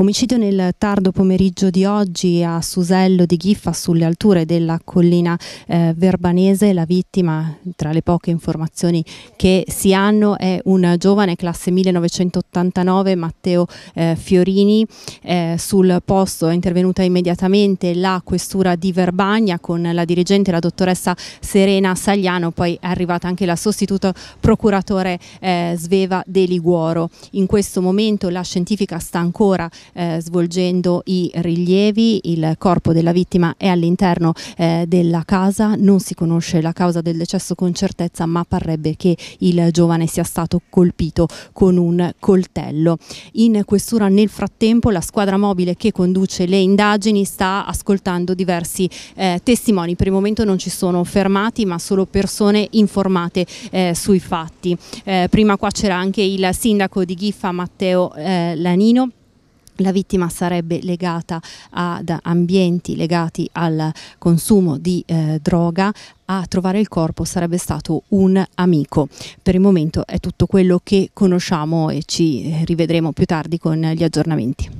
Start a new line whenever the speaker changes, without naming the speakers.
Omicidio nel tardo pomeriggio di oggi a Susello di Giffa sulle alture della collina eh, verbanese. La vittima, tra le poche informazioni che si hanno, è un giovane classe 1989 Matteo eh, Fiorini. Eh, sul posto è intervenuta immediatamente la questura di Verbagna con la dirigente, la dottoressa Serena Sagliano, poi è arrivata anche la sostituta procuratore eh, Sveva De Liguoro. In questo momento la scientifica sta ancora eh, svolgendo i rilievi, il corpo della vittima è all'interno eh, della casa, non si conosce la causa del decesso con certezza ma parrebbe che il giovane sia stato colpito con un coltello. In questura nel frattempo la squadra mobile che conduce le indagini sta ascoltando diversi eh, testimoni, per il momento non ci sono fermati ma solo persone informate eh, sui fatti. Eh, prima qua c'era anche il sindaco di Ghiffa Matteo eh, Lanino la vittima sarebbe legata ad ambienti legati al consumo di eh, droga, a trovare il corpo sarebbe stato un amico. Per il momento è tutto quello che conosciamo e ci rivedremo più tardi con gli aggiornamenti.